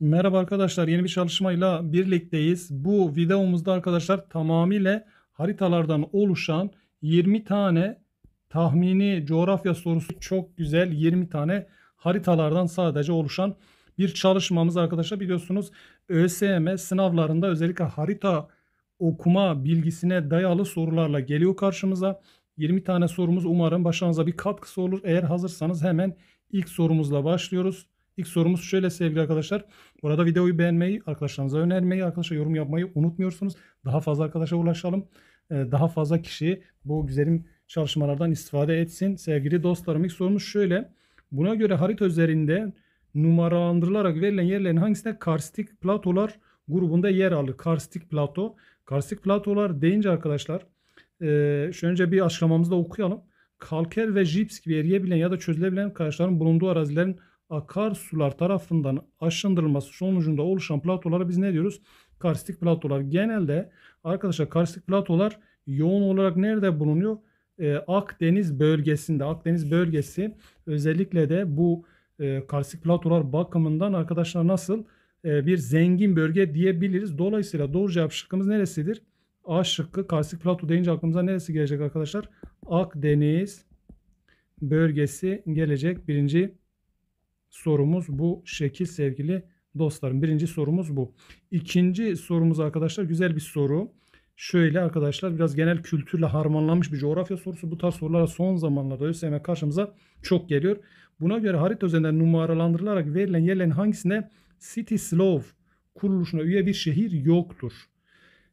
Merhaba arkadaşlar yeni bir çalışmayla birlikteyiz. Bu videomuzda arkadaşlar tamamıyla haritalardan oluşan 20 tane tahmini coğrafya sorusu çok güzel 20 tane haritalardan sadece oluşan bir çalışmamız arkadaşlar biliyorsunuz ÖSYM sınavlarında özellikle harita okuma bilgisine dayalı sorularla geliyor karşımıza. 20 tane sorumuz umarım başınıza bir katkısı olur. Eğer hazırsanız hemen ilk sorumuzla başlıyoruz. İlk sorumuz şöyle sevgili arkadaşlar. Burada videoyu beğenmeyi, arkadaşlarınıza önermeyi, arkadaşa yorum yapmayı unutmuyorsunuz. Daha fazla arkadaşa ulaşalım. Ee, daha fazla kişi bu güzelim çalışmalardan istifade etsin. Sevgili dostlarım ilk sorumuz şöyle. Buna göre harita üzerinde numaralandırılarak verilen yerlerin hangisinde karstik platolar grubunda yer alır? Karstik plato. Karstik platolar deyince arkadaşlar şöyle ee, önce bir açıklamamızı da okuyalım. Kalker ve jips gibi eriyebilen ya da çözülebilen kayaçların bulunduğu arazilerin akarsular tarafından aşındırılması sonucunda oluşan platolara biz ne diyoruz? Karstik platolar. Genelde arkadaşlar karstik platolar yoğun olarak nerede bulunuyor? Ee, Akdeniz bölgesinde. Akdeniz bölgesi özellikle de bu e, karstik platolar bakımından arkadaşlar nasıl e, bir zengin bölge diyebiliriz. Dolayısıyla doğru cevap şıkkımız neresidir? A şıkkı karstik plato deyince aklımıza neresi gelecek arkadaşlar? Akdeniz bölgesi gelecek birinci sorumuz bu şekil sevgili dostlarım. Birinci sorumuz bu. İkinci sorumuz arkadaşlar güzel bir soru. Şöyle arkadaşlar biraz genel kültürle harmanlanmış bir coğrafya sorusu. Bu tarz sorulara son zamanlarda ÖSYM karşımıza çok geliyor. Buna göre harita üzerinden numaralandırılarak verilen yerlerin hangisine City Slough kuruluşuna üye bir şehir yoktur.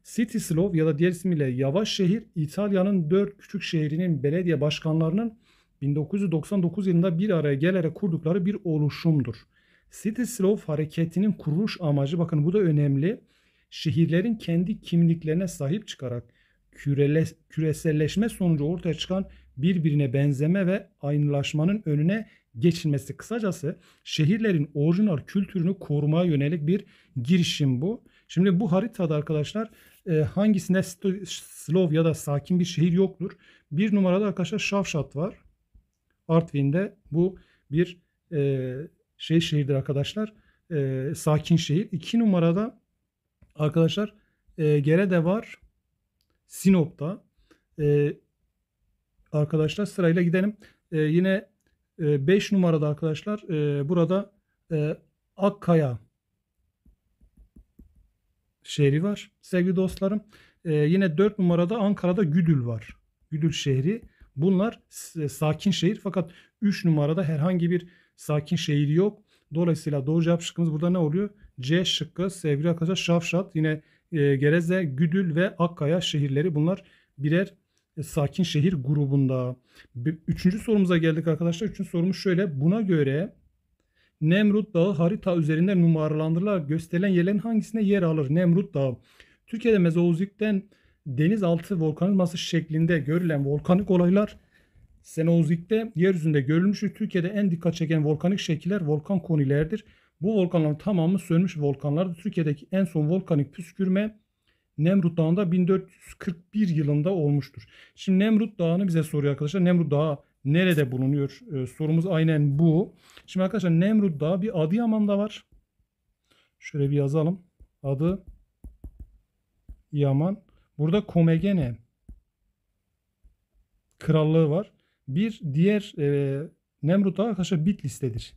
City Slough ya da diğer ismiyle Yavaş Şehir İtalya'nın dört küçük şehrinin belediye başkanlarının 1999 yılında bir araya gelerek kurdukları bir oluşumdur. City Slow hareketinin kuruluş amacı bakın bu da önemli. Şehirlerin kendi kimliklerine sahip çıkarak kürele, küreselleşme sonucu ortaya çıkan birbirine benzeme ve aynılaşmanın önüne geçilmesi. Kısacası şehirlerin orijinal kültürünü korumaya yönelik bir girişim bu. Şimdi bu haritada arkadaşlar e, hangisinde slow ya da sakin bir şehir yoktur? Bir numarada arkadaşlar Şavşat var. Artvin'de bu bir e, şey şehirdir arkadaşlar. E, sakin şehir. İki numarada arkadaşlar e, Gerede var. Sinop'ta. E, arkadaşlar sırayla gidelim. E, yine 5 e, numarada arkadaşlar e, burada e, Akkaya şehri var. Sevgili dostlarım e, yine 4 numarada Ankara'da Güdül var. Güdül şehri. Bunlar e, sakin şehir fakat 3 numarada herhangi bir sakin şehir yok. Dolayısıyla doğru cevap şıkkımız burada ne oluyor? C şıkkı sevgili arkadaşlar Şafşat yine e, Gereze, Güdül ve Akkaya şehirleri bunlar birer e, sakin şehir grubunda. Üçüncü sorumuza geldik arkadaşlar. Üçüncü sorumuz şöyle. Buna göre Nemrut Dağı harita üzerinde numaralandırılarak gösterilen yerlerin hangisine yer alır? Nemrut Dağı. Türkiye'de Mezoozik'ten denizaltı volkanizması şeklinde görülen volkanik olaylar Senozik'te yeryüzünde görülmüştür. Türkiye'de en dikkat çeken volkanik şekiller volkan konilerdir. Bu volkanların tamamı sönmüş volkanlardır. Türkiye'deki en son volkanik püskürme Nemrut Dağı'nda 1441 yılında olmuştur. Şimdi Nemrut Dağı'nı bize soruyor arkadaşlar. Nemrut Dağı nerede bulunuyor? Ee, sorumuz aynen bu. Şimdi arkadaşlar Nemrut Dağı bir Adıyaman'da var. Şöyle bir yazalım. Adı Yaman. Burada Komegene krallığı var. Bir diğer e, Nemrut Ağa arkadaşlar Bitlis'tedir.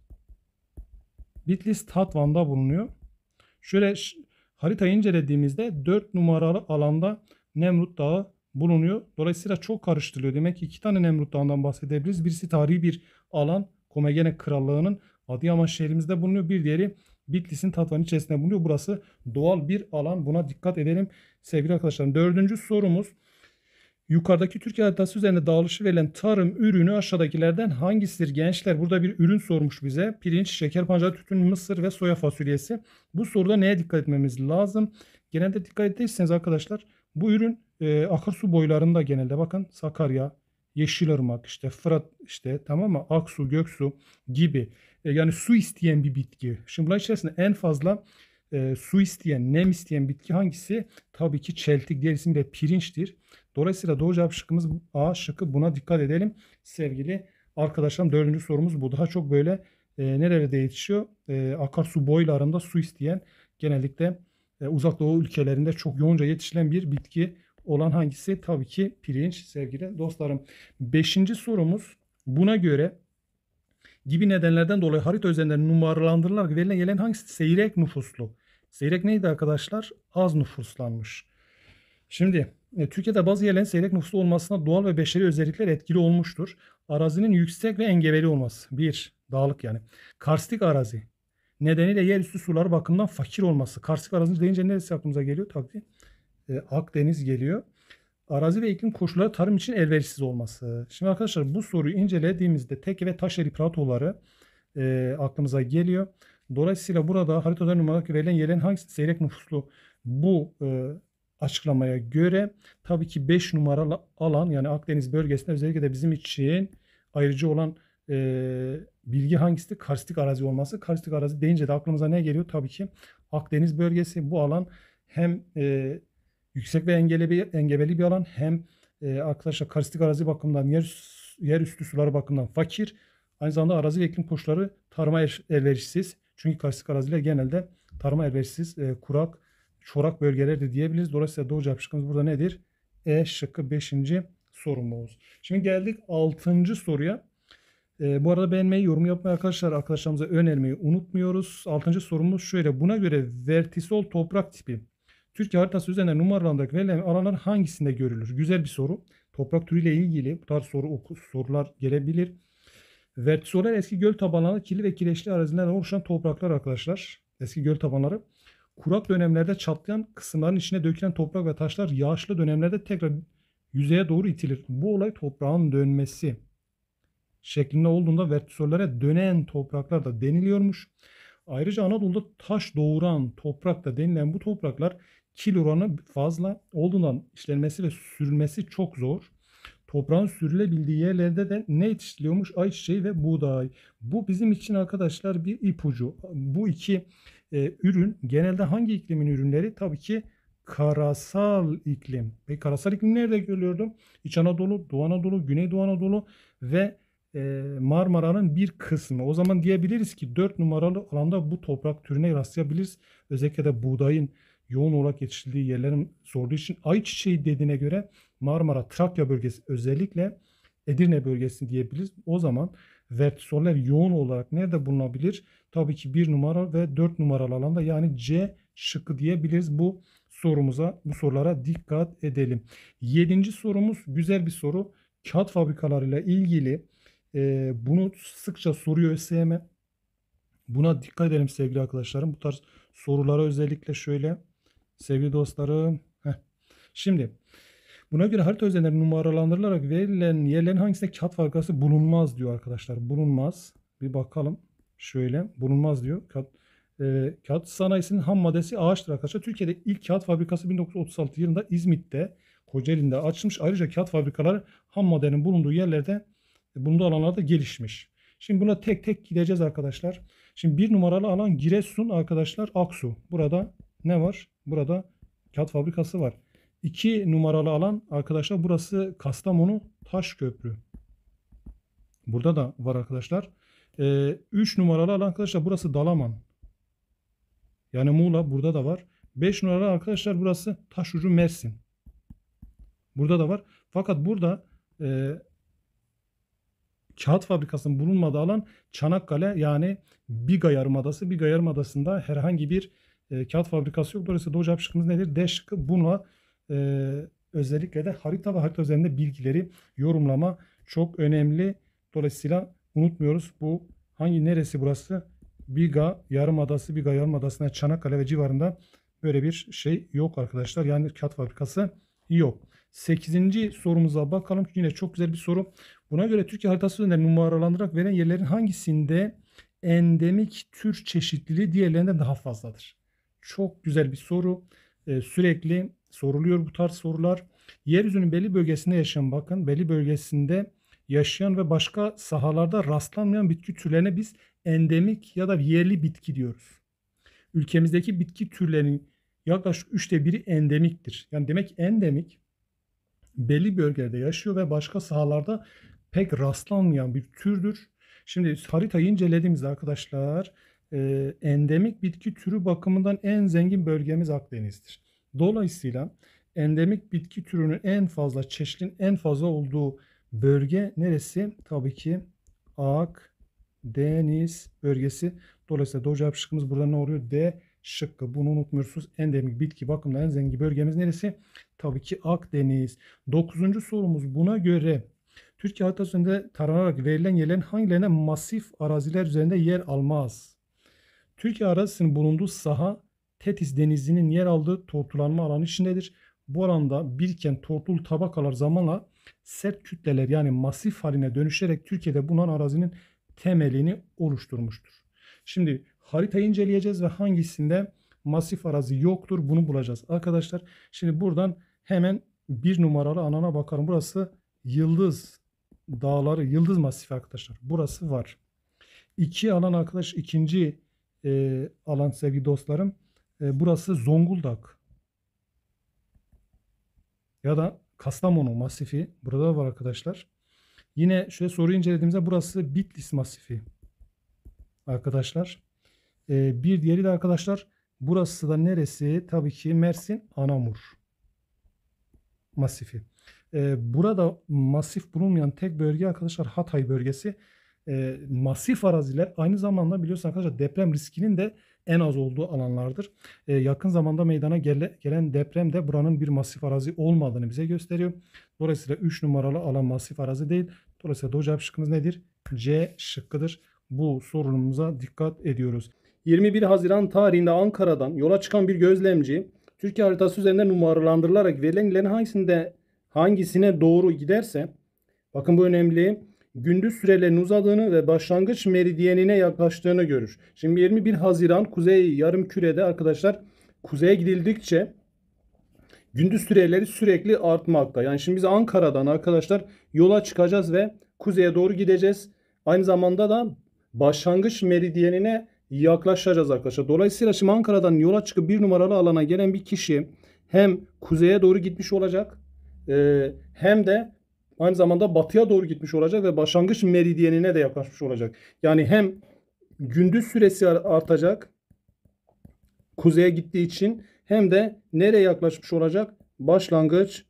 Bitlis Tatvan'da bulunuyor. Şöyle haritayı incelediğimizde 4 numaralı alanda Nemrut Dağı bulunuyor. Dolayısıyla çok karıştırılıyor. Demek ki iki tane Nemrut Dağı'ndan bahsedebiliriz. Birisi tarihi bir alan Komegene Krallığı'nın Adıyaman şehrimizde bulunuyor. Bir diğeri Bitlis'in Tatvan içerisinde bulunuyor. Burası doğal bir alan. Buna dikkat edelim sevgili arkadaşlarım. Dördüncü sorumuz. Yukarıdaki Türkiye haritası üzerinde dağılışı verilen tarım ürünü aşağıdakilerden hangisidir gençler? Burada bir ürün sormuş bize. Pirinç, şeker pancarı, tütün, mısır ve soya fasulyesi. Bu soruda neye dikkat etmemiz lazım? Genelde dikkat ettiyseniz arkadaşlar bu ürün e, akarsu boylarında genelde bakın Sakarya, Yeşilırmak işte Fırat işte tamam mı? Aksu, Göksu gibi e, yani su isteyen bir bitki. Şimdi bunlar içerisinde en fazla e, su isteyen, nem isteyen bitki hangisi? Tabii ki çeltik. Diğer ismi de pirinçtir. Dolayısıyla doğru cevap şıkkımız A şıkkı. Buna dikkat edelim sevgili arkadaşlarım. Dördüncü sorumuz bu. Daha çok böyle e, nerelerde yetişiyor? E, akarsu boylarında su isteyen genellikle e, uzak doğu ülkelerinde çok yoğunca yetişilen bir bitki olan hangisi? Tabii ki pirinç sevgili dostlarım. Beşinci sorumuz buna göre gibi nedenlerden dolayı harita üzerinde numaralandırılarak verilen gelen hangisi? Seyrek nüfuslu. Seyrek neydi arkadaşlar? Az nüfuslanmış. Şimdi e, Türkiye'de bazı yerlerin seyrek nüfuslu olmasına doğal ve beşeri özellikler etkili olmuştur. Arazinin yüksek ve engebeli olması. Bir, dağlık yani. Karstik arazi. Nedeniyle yerüstü sular bakımından fakir olması. Karstik arazi deyince neresi aklımıza geliyor? Tabii e, Akdeniz geliyor. Arazi ve iklim koşulları tarım için elverişsiz olması. Şimdi arkadaşlar bu soruyu incelediğimizde tek ve Taşeri platoları e, aklımıza geliyor. Dolayısıyla burada haritada numaradaki verilen yerin hangisi seyrek nüfuslu bu e, açıklamaya göre tabii ki 5 numaralı alan yani Akdeniz bölgesinde özellikle de bizim için ayrıcı olan e, bilgi hangisi? Karstik arazi olması. Karstik arazi deyince de aklımıza ne geliyor? Tabii ki Akdeniz bölgesi bu alan hem e, yüksek ve engebeli, engebeli bir alan hem e, arkadaşlar karistik arazi bakımından yer, yer üstü suları bakımından fakir. Aynı zamanda arazi ve iklim koşulları tarıma elverişsiz. Çünkü karstik araziler genelde tarıma elverişsiz, e, kurak, çorak bölgelerdir diyebiliriz. Dolayısıyla doğru cevap şıkkımız burada nedir? E şıkkı 5. sorumuz. Şimdi geldik 6. soruya. E, bu arada beğenmeyi, yorum yapmayı arkadaşlar arkadaşlarımıza önermeyi unutmuyoruz. 6. sorumuz şöyle. Buna göre vertisol toprak tipi Türkiye haritası üzerinde numaralandaki verilen alanlar hangisinde görülür? Güzel bir soru. Toprak türüyle ilgili bu tarz soru, sorular gelebilir. Vertisolar eski göl tabanları kirli ve kireçli arazilerden oluşan topraklar arkadaşlar. Eski göl tabanları. Kurak dönemlerde çatlayan kısımların içine dökülen toprak ve taşlar yağışlı dönemlerde tekrar yüzeye doğru itilir. Bu olay toprağın dönmesi şeklinde olduğunda vertisolere dönen topraklar da deniliyormuş. Ayrıca Anadolu'da taş doğuran toprak da denilen bu topraklar kil oranı fazla olduğundan işlenmesi ve sürülmesi çok zor. Toprağın sürülebildiği yerlerde de ne yetiştiriliyormuş? Ayçiçeği ve buğday. Bu bizim için arkadaşlar bir ipucu. Bu iki e, ürün genelde hangi iklimin ürünleri? Tabii ki karasal iklim. Peki karasal iklim nerede görüyordum? İç Anadolu, Doğu Anadolu, Güneydoğu Anadolu ve e, Marmara'nın bir kısmı. O zaman diyebiliriz ki 4 numaralı alanda bu toprak türüne rastlayabiliriz. Özellikle de buğdayın yoğun olarak yetiştirildiği yerlerin sorduğu için ayçiçeği dediğine göre Marmara, Trakya bölgesi özellikle Edirne bölgesini diyebiliriz. O zaman vertisoller yoğun olarak nerede bulunabilir? Tabii ki 1 numara ve 4 numaralı alanda yani C şıkkı diyebiliriz bu sorumuza, bu sorulara dikkat edelim. Yedinci sorumuz güzel bir soru. Kağıt fabrikalarıyla ilgili e, bunu sıkça soruyor ÖSYM'e Buna dikkat edelim sevgili arkadaşlarım. Bu tarz sorulara özellikle şöyle Sevgili dostlarım. Heh. Şimdi buna göre harita özellikleri numaralandırılarak verilen yerlerin hangisinde kat farkası bulunmaz diyor arkadaşlar. Bulunmaz. Bir bakalım. Şöyle bulunmaz diyor. Kat, e, kağıt sanayisinin ham maddesi ağaçtır arkadaşlar. Türkiye'de ilk kağıt fabrikası 1936 yılında İzmit'te Kocaeli'nde açılmış. Ayrıca kağıt fabrikaları ham maddenin bulunduğu yerlerde e, bulunduğu alanlarda gelişmiş. Şimdi buna tek tek gideceğiz arkadaşlar. Şimdi bir numaralı alan Giresun arkadaşlar Aksu. Burada ne var? Burada kağıt fabrikası var. İki numaralı alan arkadaşlar burası Kastamonu Taş Köprü. Burada da var arkadaşlar. ee, üç numaralı alan arkadaşlar burası Dalaman. Yani Muğla burada da var. Beş numaralı arkadaşlar burası Taşucu Mersin. Burada da var. Fakat burada e, kağıt fabrikasının bulunmadığı alan Çanakkale yani Biga Yarımadası. Biga Yarımadası'nda herhangi bir e, kağıt fabrikası yok. Dolayısıyla doğru cevap şıkkımız nedir? D şıkkı buna e, özellikle de harita ve harita üzerinde bilgileri yorumlama çok önemli. Dolayısıyla unutmuyoruz bu hangi neresi burası? Biga Yarımadası, Biga Yarımadası'na Çanakkale ve civarında böyle bir şey yok arkadaşlar. Yani kağıt fabrikası yok. 8. sorumuza bakalım. Yine çok güzel bir soru. Buna göre Türkiye haritası üzerinde numaralandırarak veren yerlerin hangisinde endemik tür çeşitliliği diğerlerinden daha fazladır? Çok güzel bir soru. E, sürekli soruluyor bu tarz sorular. Yeryüzünün belli bölgesinde yaşayan bakın belli bölgesinde yaşayan ve başka sahalarda rastlanmayan bitki türlerine biz endemik ya da yerli bitki diyoruz. Ülkemizdeki bitki türlerinin yaklaşık üçte biri endemiktir. Yani demek endemik belli bölgede yaşıyor ve başka sahalarda pek rastlanmayan bir türdür. Şimdi haritayı incelediğimizde arkadaşlar e, endemik bitki türü bakımından en zengin bölgemiz Akdeniz'dir. Dolayısıyla endemik bitki türünün en fazla, çeşidin en fazla olduğu bölge neresi? Tabii ki Akdeniz bölgesi. Dolayısıyla doğru cevap şıkkımız burada ne oluyor? D şıkkı. Bunu unutmuyorsunuz. Endemik bitki bakımından en zengin bölgemiz neresi? Tabii ki Akdeniz. Dokuzuncu sorumuz buna göre Türkiye haritasında taranarak verilen yerlerin hangilerine masif araziler üzerinde yer almaz? Türkiye arazisinin bulunduğu saha Tetis Denizi'nin yer aldığı tortulanma alanı içindedir. Bu alanda biriken tortul tabakalar zamanla sert kütleler yani masif haline dönüşerek Türkiye'de bulunan arazinin temelini oluşturmuştur. Şimdi haritayı inceleyeceğiz ve hangisinde masif arazi yoktur bunu bulacağız. Arkadaşlar şimdi buradan hemen bir numaralı anana bakalım. Burası yıldız dağları, yıldız masifi arkadaşlar. Burası var. İki alan arkadaş ikinci e, alan sevgili dostlarım. E, burası Zonguldak. Ya da Kastamonu masifi. Burada var arkadaşlar. Yine şöyle soru incelediğimizde burası Bitlis masifi. Arkadaşlar. E, bir diğeri de arkadaşlar burası da neresi? Tabii ki Mersin Anamur masifi. E, burada masif bulunmayan tek bölge arkadaşlar Hatay bölgesi e, masif araziler aynı zamanda biliyorsun arkadaşlar deprem riskinin de en az olduğu alanlardır. E, yakın zamanda meydana gele, gelen deprem de buranın bir masif arazi olmadığını bize gösteriyor. Dolayısıyla 3 numaralı alan masif arazi değil. Dolayısıyla doğru cevap şıkkımız nedir? C şıkkıdır. Bu sorunumuza dikkat ediyoruz. 21 Haziran tarihinde Ankara'dan yola çıkan bir gözlemci Türkiye haritası üzerinde numaralandırılarak verilen ilerin hangisinde hangisine doğru giderse bakın bu önemli gündüz sürelerinin uzadığını ve başlangıç meridyenine yaklaştığını görür. Şimdi 21 Haziran kuzey yarım kürede arkadaşlar kuzeye gidildikçe gündüz süreleri sürekli artmakta. Yani şimdi biz Ankara'dan arkadaşlar yola çıkacağız ve kuzeye doğru gideceğiz. Aynı zamanda da başlangıç meridyenine yaklaşacağız arkadaşlar. Dolayısıyla şimdi Ankara'dan yola çıkıp bir numaralı alana gelen bir kişi hem kuzeye doğru gitmiş olacak e, hem de aynı zamanda batıya doğru gitmiş olacak ve başlangıç meridyenine de yaklaşmış olacak. Yani hem gündüz süresi artacak kuzeye gittiği için hem de nereye yaklaşmış olacak? Başlangıç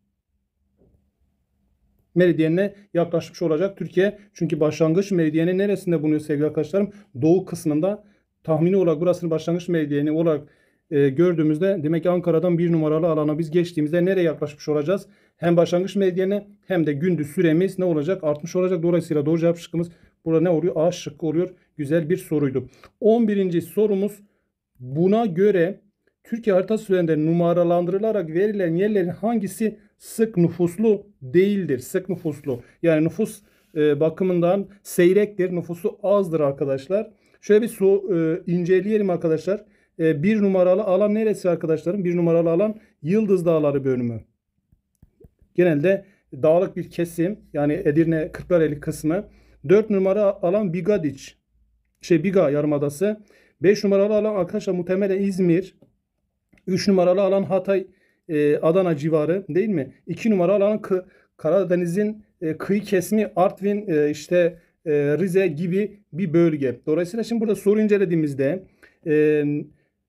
meridyenine yaklaşmış olacak Türkiye. Çünkü başlangıç meridyeni neresinde bulunuyor sevgili arkadaşlarım? Doğu kısmında tahmini olarak burasını başlangıç meridyeni olarak e, gördüğümüzde demek ki Ankara'dan bir numaralı alana biz geçtiğimizde nereye yaklaşmış olacağız? Hem başlangıç medyeni hem de gündüz süremiz ne olacak? Artmış olacak. Dolayısıyla doğru cevap şıkkımız burada ne oluyor? A şıkkı oluyor. Güzel bir soruydu. 11. sorumuz buna göre Türkiye harita üzerinde numaralandırılarak verilen yerlerin hangisi sık nüfuslu değildir? Sık nüfuslu. Yani nüfus e, bakımından seyrektir. Nüfusu azdır arkadaşlar. Şöyle bir su e, inceleyelim arkadaşlar. E, bir numaralı alan neresi arkadaşlarım? Bir numaralı alan Yıldız Dağları bölümü genelde dağlık bir kesim yani Edirne Kırklareli kısmı 4 numara alan Bigadiç şey Biga Yarımadası 5 numaralı alan arkadaşlar muhtemelen İzmir 3 numaralı alan Hatay e, Adana civarı değil mi? 2 numaralı alan K- Karadeniz'in e, kıyı kesimi Artvin e, işte e, Rize gibi bir bölge. Dolayısıyla şimdi burada soru incelediğimizde e,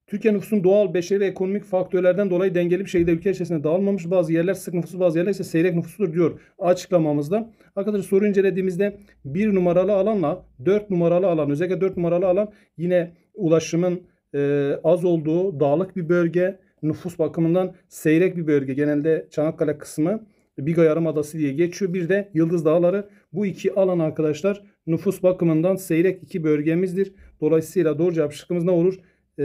Türkiye nüfusun doğal, beşeri ve ekonomik faktörlerden dolayı dengeli bir şekilde ülke içerisinde dağılmamış. Bazı yerler sık nüfuslu, bazı yerler ise seyrek nüfusludur diyor açıklamamızda. Arkadaşlar soru incelediğimizde bir numaralı alanla dört numaralı alan, özellikle dört numaralı alan yine ulaşımın e, az olduğu dağlık bir bölge, nüfus bakımından seyrek bir bölge. Genelde Çanakkale kısmı Biga Yarımadası diye geçiyor. Bir de Yıldız Dağları. Bu iki alan arkadaşlar nüfus bakımından seyrek iki bölgemizdir. Dolayısıyla doğru cevap şıkkımız ne olur? e,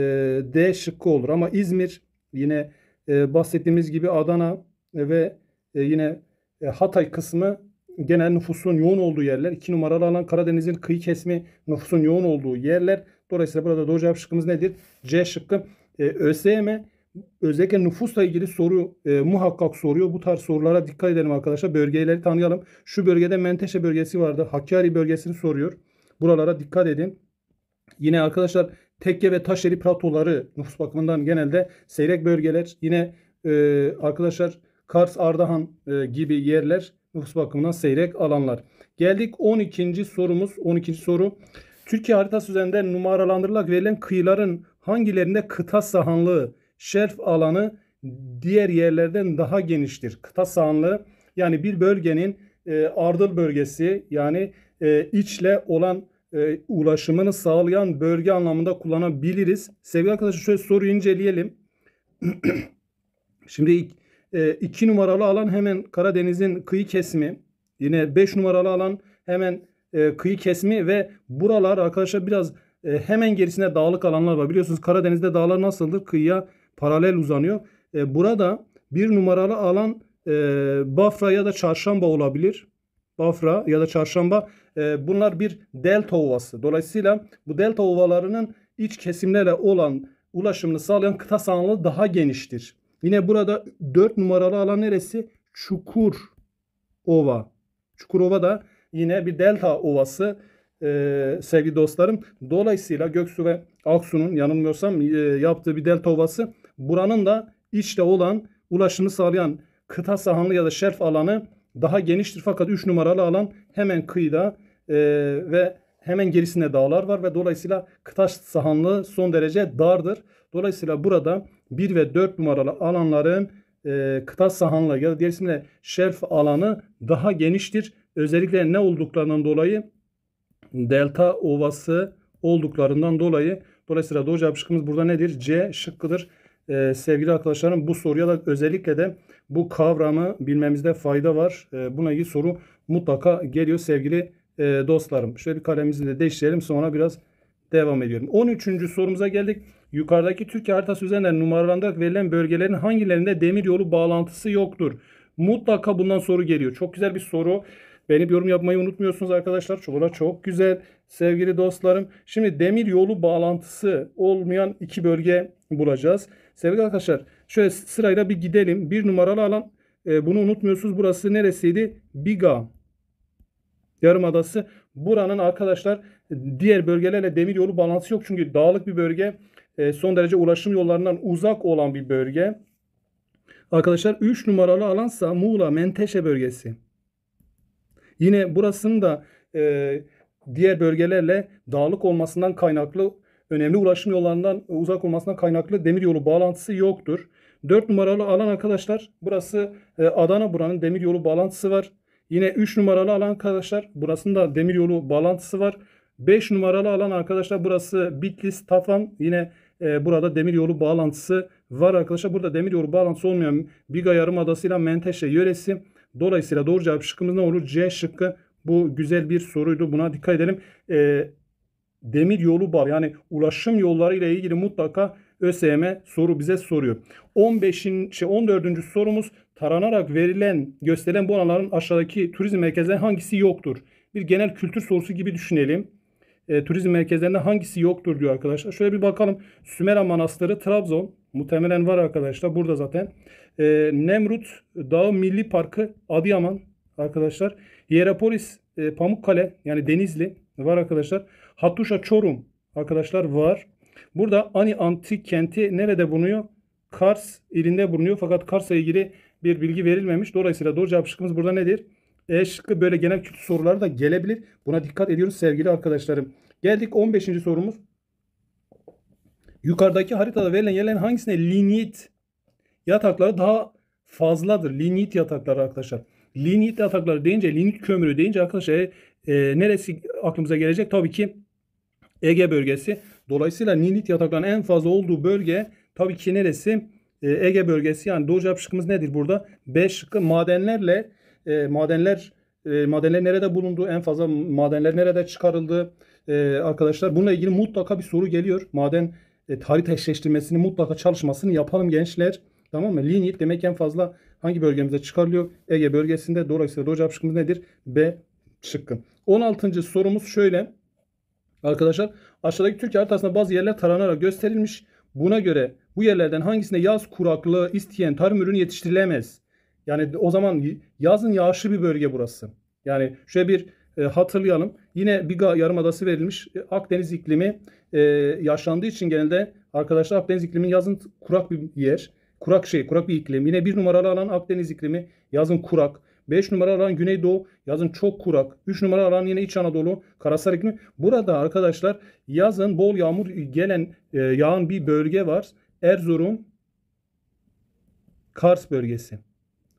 D şıkkı olur. Ama İzmir yine e, bahsettiğimiz gibi Adana ve e, yine e, Hatay kısmı genel nüfusun yoğun olduğu yerler. 2 numaralı alan Karadeniz'in kıyı kesimi nüfusun yoğun olduğu yerler. Dolayısıyla burada doğru cevap şıkkımız nedir? C şıkkı. E, ÖSYM özellikle nüfusla ilgili soru e, muhakkak soruyor. Bu tarz sorulara dikkat edelim arkadaşlar. Bölgeleri tanıyalım. Şu bölgede Menteşe bölgesi vardı. Hakkari bölgesini soruyor. Buralara dikkat edin. Yine arkadaşlar tekke ve taş platoları nüfus bakımından genelde seyrek bölgeler. Yine e, arkadaşlar Kars, Ardahan e, gibi yerler nüfus bakımından seyrek alanlar. Geldik 12. sorumuz. 12. soru. Türkiye haritası üzerinde numaralandırılarak verilen kıyıların hangilerinde kıta sahanlığı, şerf alanı diğer yerlerden daha geniştir? Kıta sahanlığı yani bir bölgenin e, ardıl bölgesi yani e, içle olan e, ulaşımını sağlayan bölge anlamında kullanabiliriz. Sevgili arkadaşlar şöyle soruyu inceleyelim. Şimdi 2 e, numaralı alan hemen Karadeniz'in kıyı kesimi. Yine 5 numaralı alan hemen e, kıyı kesimi ve buralar arkadaşlar biraz e, hemen gerisinde dağlık alanlar var. Biliyorsunuz Karadeniz'de dağlar nasıldır? Kıyıya paralel uzanıyor. E, burada bir numaralı alan e, Bafra ya da Çarşamba olabilir. Bafra ya da Çarşamba e, bunlar bir delta ovası. Dolayısıyla bu delta ovalarının iç kesimlere olan ulaşımını sağlayan kıta sahanlığı daha geniştir. Yine burada 4 numaralı alan neresi? Çukur Ova. çukur ova da yine bir delta ovası e, sevgili dostlarım. Dolayısıyla Göksu ve Aksu'nun yanılmıyorsam e, yaptığı bir delta ovası buranın da içte olan ulaşımı sağlayan kıta sahanlı ya da şerf alanı daha geniştir fakat 3 numaralı alan hemen kıyıda e, ve hemen gerisinde dağlar var ve dolayısıyla kıta sahanlığı son derece dardır. Dolayısıyla burada 1 ve 4 numaralı alanların e, kıta sahanlığı ya da diğer isimle şerf alanı daha geniştir. Özellikle ne olduklarından dolayı delta ovası olduklarından dolayı dolayısıyla doğru cevap şıkkımız burada nedir? C şıkkıdır e, sevgili arkadaşlarım bu soruya da özellikle de bu kavramı bilmemizde fayda var. E, buna ilgili soru mutlaka geliyor sevgili e, dostlarım. Şöyle bir kalemizi de değiştirelim sonra biraz devam ediyorum. 13. sorumuza geldik. Yukarıdaki Türkiye haritası üzerinde numaralandırarak verilen bölgelerin hangilerinde demir yolu bağlantısı yoktur? Mutlaka bundan soru geliyor. Çok güzel bir soru. Beğenip yorum yapmayı unutmuyorsunuz arkadaşlar. Çukur'a çok güzel sevgili dostlarım. Şimdi demir yolu bağlantısı olmayan iki bölge bulacağız. Sevgili arkadaşlar şöyle sırayla bir gidelim. Bir numaralı alan e, bunu unutmuyorsunuz. Burası neresiydi? Biga Yarımadası. Buranın arkadaşlar diğer bölgelerle demir yolu bağlantısı yok. Çünkü dağlık bir bölge. E, son derece ulaşım yollarından uzak olan bir bölge. Arkadaşlar 3 numaralı alansa Muğla Menteşe bölgesi. Yine burasının da e, diğer bölgelerle dağlık olmasından kaynaklı önemli ulaşım yollarından e, uzak olmasından kaynaklı demiryolu bağlantısı yoktur. 4 numaralı alan arkadaşlar burası e, Adana buranın demiryolu bağlantısı var. Yine 3 numaralı alan arkadaşlar burasında demiryolu bağlantısı var. 5 numaralı alan arkadaşlar burası Bitlis Tafan yine e, burada demiryolu bağlantısı var arkadaşlar. Burada demiryolu bağlantısı olmayan Biga Yarımadası ile Menteşe yöresi Dolayısıyla doğru cevap şıkkımız ne olur? C şıkkı bu güzel bir soruydu. Buna dikkat edelim. E, demir yolu bağ yani ulaşım yolları ile ilgili mutlaka ÖSYM soru bize soruyor. 15. şey 14. sorumuz taranarak verilen gösterilen bu alanların aşağıdaki turizm merkezlerinden hangisi yoktur? Bir genel kültür sorusu gibi düşünelim. E, turizm merkezlerinde hangisi yoktur diyor arkadaşlar. Şöyle bir bakalım. Sümera Manastırı Trabzon muhtemelen var arkadaşlar. Burada zaten e, Nemrut Dağı Milli Parkı Adıyaman arkadaşlar. Hierapolis e, Pamukkale yani Denizli var arkadaşlar. Hattuşa Çorum arkadaşlar var. Burada Ani Antik Kenti nerede bulunuyor? Kars ilinde bulunuyor. Fakat Kars'la ilgili bir bilgi verilmemiş. Dolayısıyla doğru cevap şıkkımız burada nedir? E şıkkı böyle genel kültür soruları da gelebilir. Buna dikkat ediyoruz sevgili arkadaşlarım. Geldik 15. sorumuz. Yukarıdaki haritada verilen yerlerin hangisine linyit yatakları daha fazladır. Lignit yatakları arkadaşlar. Lignit yatakları deyince, lignit kömürü deyince arkadaşlar e, neresi aklımıza gelecek? Tabii ki Ege bölgesi. Dolayısıyla lignit yatakların en fazla olduğu bölge tabii ki neresi? E, Ege bölgesi. Yani doğru cevap şıkkımız nedir burada? B şıkkı madenlerle e, madenler e, madenler nerede bulundu? En fazla madenler nerede çıkarıldı? E, arkadaşlar bununla ilgili mutlaka bir soru geliyor. Maden e, tarih eşleştirmesini mutlaka çalışmasını yapalım gençler. Tamam mı? Linyit demek en fazla hangi bölgemize çıkarılıyor? Ege bölgesinde. Dolayısıyla doğru cevap şıkkımız nedir? B şıkkı. 16. sorumuz şöyle. Arkadaşlar aşağıdaki Türkiye haritasında bazı yerler taranarak gösterilmiş. Buna göre bu yerlerden hangisinde yaz kuraklığı isteyen tarım ürünü yetiştirilemez? Yani o zaman yazın yağışlı bir bölge burası. Yani şöyle bir e, hatırlayalım. Yine Biga Yarımadası verilmiş. E, Akdeniz iklimi e, yaşlandığı için genelde arkadaşlar Akdeniz iklimin yazın kurak bir yer kurak şey, kurak bir iklim. Yine bir numaralı alan Akdeniz iklimi, yazın kurak. 5 numara alan Güneydoğu yazın çok kurak. 3 numara alan yine İç Anadolu karasal iklimi. Burada arkadaşlar yazın bol yağmur gelen e, yağan bir bölge var. Erzurum Kars bölgesi.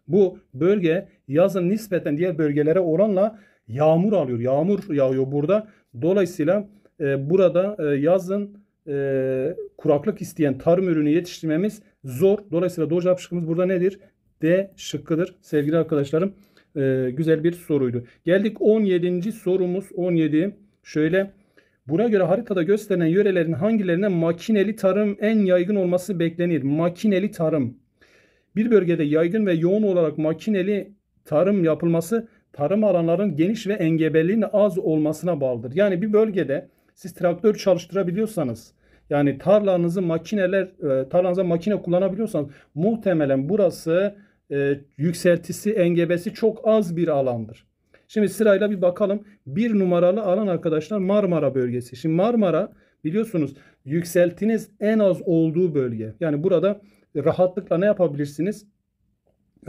Bu bölge yazın nispeten diğer bölgelere oranla yağmur alıyor. Yağmur yağıyor burada. Dolayısıyla e, burada e, yazın e, kuraklık isteyen tarım ürünü yetiştirmemiz zor. Dolayısıyla doğru cevap şıkkımız burada nedir? D şıkkıdır sevgili arkadaşlarım. E, güzel bir soruydu. Geldik 17. sorumuz 17. Şöyle buna göre haritada gösterilen yörelerin hangilerine makineli tarım en yaygın olması beklenir? Makineli tarım. Bir bölgede yaygın ve yoğun olarak makineli tarım yapılması tarım alanların geniş ve engebeliğin az olmasına bağlıdır. Yani bir bölgede siz traktör çalıştırabiliyorsanız yani tarlanızı makineler, e, tarlanıza makine kullanabiliyorsanız muhtemelen burası e, yükseltisi, engebesi çok az bir alandır. Şimdi sırayla bir bakalım. Bir numaralı alan arkadaşlar Marmara bölgesi. Şimdi Marmara biliyorsunuz yükseltiniz en az olduğu bölge. Yani burada rahatlıkla ne yapabilirsiniz?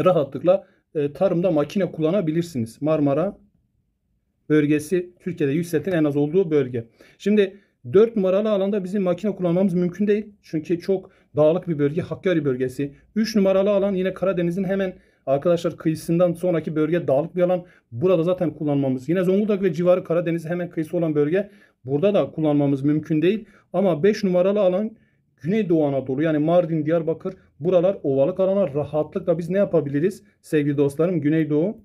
Rahatlıkla e, tarımda makine kullanabilirsiniz. Marmara bölgesi Türkiye'de yükseltinin en az olduğu bölge. Şimdi 4 numaralı alanda bizim makine kullanmamız mümkün değil. Çünkü çok dağlık bir bölge Hakkari bölgesi. 3 numaralı alan yine Karadeniz'in hemen arkadaşlar kıyısından sonraki bölge dağlık bir alan. Burada zaten kullanmamız. Yine Zonguldak ve civarı Karadeniz hemen kıyısı olan bölge. Burada da kullanmamız mümkün değil. Ama 5 numaralı alan Güneydoğu Anadolu yani Mardin, Diyarbakır buralar ovalık alana rahatlıkla biz ne yapabiliriz? Sevgili dostlarım Güneydoğu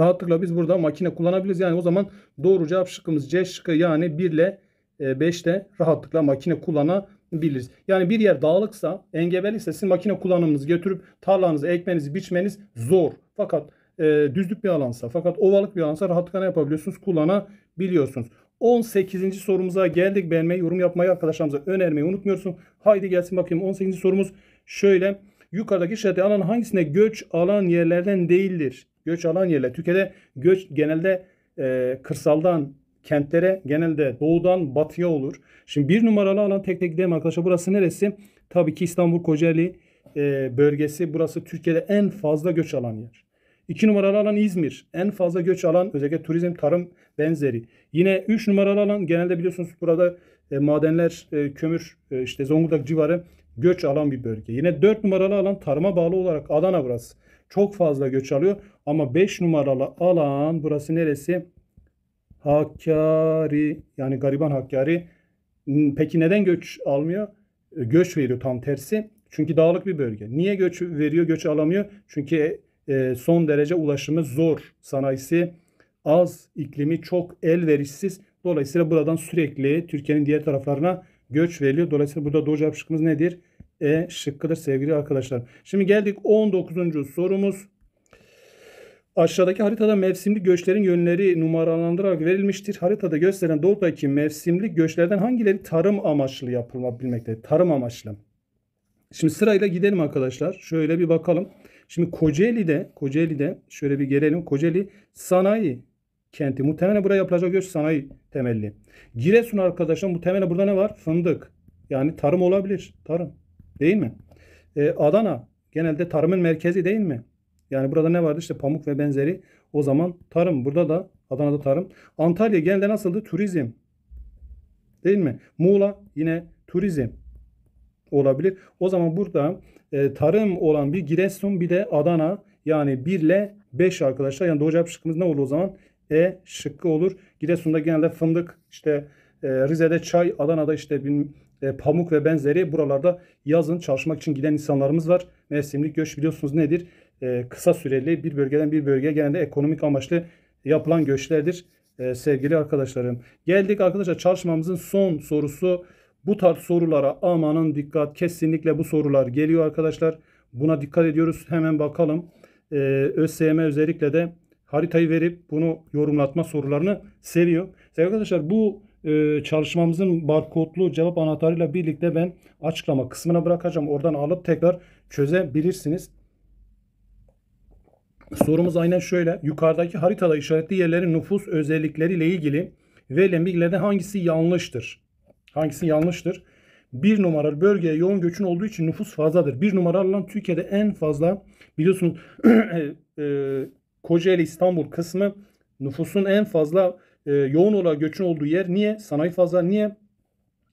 rahatlıkla biz burada makine kullanabiliriz. Yani o zaman doğru cevap şıkkımız C şıkkı yani 1 ile 5'te rahatlıkla makine kullanabiliriz. Yani bir yer dağlıksa, engebeliyse sizin makine kullanımınızı götürüp tarlanızı ekmenizi, biçmeniz zor. Fakat e, düzlük bir alansa, fakat ovalık bir alansa rahatlıkla ne yapabiliyorsunuz? Kullanabiliyorsunuz. 18. sorumuza geldik. Beğenmeyi, yorum yapmayı, arkadaşlarımıza önermeyi unutmuyorsun. Haydi gelsin bakayım 18. sorumuz şöyle. Yukarıdaki işareti alan hangisine göç alan yerlerden değildir? Göç alan yerler. Türkiye'de göç genelde e, kırsaldan kentlere genelde doğudan batıya olur. Şimdi bir numaralı alan tek tek gidelim arkadaşlar. Burası neresi? Tabii ki İstanbul Kocaeli e, bölgesi. Burası Türkiye'de en fazla göç alan yer. İki numaralı alan İzmir. En fazla göç alan özellikle turizm, tarım benzeri. Yine üç numaralı alan genelde biliyorsunuz burada e, madenler, e, kömür, e, işte Zonguldak civarı göç alan bir bölge. Yine dört numaralı alan tarıma bağlı olarak Adana burası. Çok fazla göç alıyor. Ama 5 numaralı alan burası neresi? Hakkari yani gariban Hakkari. Hmm, peki neden göç almıyor? E, göç veriyor tam tersi. Çünkü dağlık bir bölge. Niye göç veriyor, göç alamıyor? Çünkü e, son derece ulaşımı zor. Sanayisi az, iklimi çok elverişsiz. Dolayısıyla buradan sürekli Türkiye'nin diğer taraflarına göç veriliyor. Dolayısıyla burada doğru cevap şıkkımız nedir? E şıkkıdır sevgili arkadaşlar. Şimdi geldik 19. sorumuz. Aşağıdaki haritada mevsimli göçlerin yönleri numaralandırarak verilmiştir. Haritada gösteren doğrudaki mevsimli göçlerden hangileri tarım amaçlı yapılabilmektedir? Tarım amaçlı. Şimdi sırayla gidelim arkadaşlar. Şöyle bir bakalım. Şimdi Kocaeli'de, Kocaeli'de şöyle bir gelelim. Kocaeli sanayi kenti. Muhtemelen buraya yapılacak göç sanayi temelli. Giresun arkadaşlar muhtemelen burada ne var? Fındık. Yani tarım olabilir. Tarım. Değil mi? Ee, Adana genelde tarımın merkezi değil mi? Yani burada ne vardı? İşte pamuk ve benzeri. O zaman tarım. Burada da Adana'da tarım. Antalya genelde nasıldı? Turizm. Değil mi? Muğla yine turizm olabilir. O zaman burada e, tarım olan bir Giresun bir de Adana yani 1 ile 5 arkadaşlar. Yani doğru cevap şıkkımız ne olur o zaman? E şıkkı olur. Giresun'da genelde fındık işte e, Rize'de çay, Adana'da işte bin, e, pamuk ve benzeri buralarda yazın çalışmak için giden insanlarımız var. Mevsimlik göç biliyorsunuz nedir? E, kısa süreli bir bölgeden bir bölgeye genelde ekonomik amaçlı yapılan göçlerdir e, sevgili arkadaşlarım. Geldik arkadaşlar çalışmamızın son sorusu. Bu tarz sorulara amanın dikkat kesinlikle bu sorular geliyor arkadaşlar. Buna dikkat ediyoruz. Hemen bakalım. E, ÖSYM özellikle de haritayı verip bunu yorumlatma sorularını seviyor. Sevgili arkadaşlar bu e, çalışmamızın barkodlu cevap anahtarıyla birlikte ben açıklama kısmına bırakacağım. Oradan alıp tekrar çözebilirsiniz. Sorumuz aynen şöyle. Yukarıdaki haritada işaretli yerlerin nüfus özellikleriyle ilgili verilen bilgilerde hangisi yanlıştır? Hangisi yanlıştır? Bir numaralı bölgeye yoğun göçün olduğu için nüfus fazladır. Bir numaralı olan Türkiye'de en fazla biliyorsunuz e, e, Kocaeli İstanbul kısmı nüfusun en fazla e, yoğun olarak göçün olduğu yer. Niye? Sanayi fazla. Niye?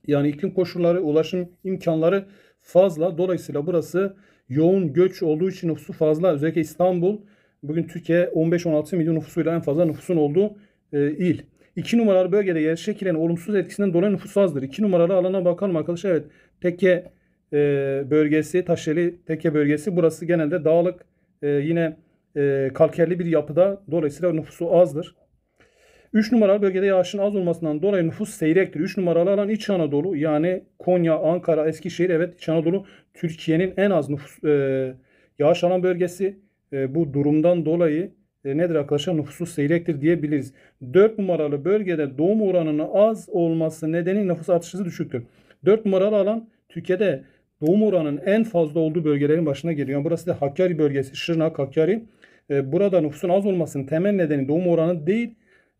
Yani iklim koşulları, ulaşım imkanları fazla. Dolayısıyla burası yoğun göç olduğu için nüfusu fazla. Özellikle İstanbul bugün Türkiye 15-16 milyon nüfusuyla en fazla nüfusun olduğu e, il. 2 numaralı bölgede şekilen olumsuz etkisinden dolayı nüfus azdır. 2 numaralı alana bakalım arkadaşlar. Evet tekke e, bölgesi, taşeli tekke bölgesi burası genelde dağlık e, yine e, kalkerli bir yapıda. Dolayısıyla nüfusu azdır. 3 numaralı bölgede yağışın az olmasından dolayı nüfus seyrektir. 3 numaralı alan İç Anadolu yani Konya, Ankara, Eskişehir evet İç Anadolu Türkiye'nin en az nüfus e, yağış alan bölgesi. E, bu durumdan dolayı e, nedir arkadaşlar nüfusu seyrektir diyebiliriz. 4 numaralı bölgede doğum oranının az olması nedeni nüfus artışı düşüktür. 4 numaralı alan Türkiye'de doğum oranının en fazla olduğu bölgelerin başına geliyor. Yani burası da Hakkari bölgesi, Şırnak, Hakkari. E, burada nüfusun az olmasının temel nedeni doğum oranı değil,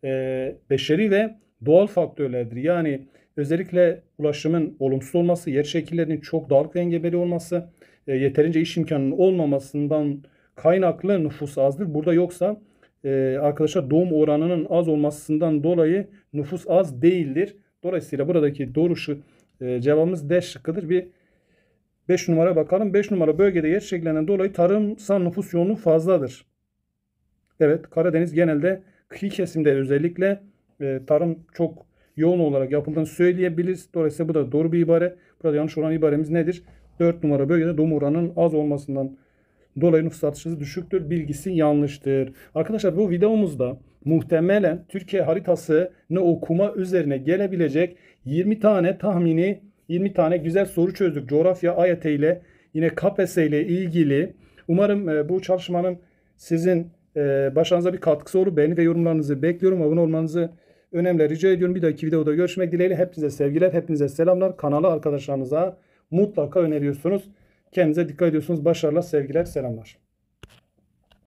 e, beşeri ve doğal faktörlerdir. Yani özellikle ulaşımın olumsuz olması, yer şekillerinin çok dağlık ve engebeli olması, e, yeterince iş imkanının olmamasından kaynaklı nüfus azdır. Burada yoksa e, arkadaşlar doğum oranının az olmasından dolayı nüfus az değildir. Dolayısıyla buradaki doğru şu, e, cevabımız D şıkkıdır. Bir 5 numara bakalım. 5 numara bölgede yer şeklinden dolayı tarımsal nüfus yoğunluğu fazladır. Evet Karadeniz genelde kıyı kesimde özellikle e, tarım çok yoğun olarak yapıldığını söyleyebiliriz. Dolayısıyla bu da doğru bir ibare. Burada yanlış olan ibaremiz nedir? 4 numara bölgede doğum oranının az olmasından dolayı nüfus artışınız düşüktür. Bilgisi yanlıştır. Arkadaşlar bu videomuzda muhtemelen Türkiye haritası ne okuma üzerine gelebilecek 20 tane tahmini 20 tane güzel soru çözdük. Coğrafya AYT ile yine KPSS ile ilgili. Umarım e, bu çalışmanın sizin ee, bir katkısı olur. Beğeni ve yorumlarınızı bekliyorum. Abone olmanızı önemli rica ediyorum. Bir dahaki videoda görüşmek dileğiyle. Hepinize sevgiler, hepinize selamlar. Kanalı arkadaşlarınıza mutlaka öneriyorsunuz. Kendinize dikkat ediyorsunuz. Başarılar, sevgiler, selamlar.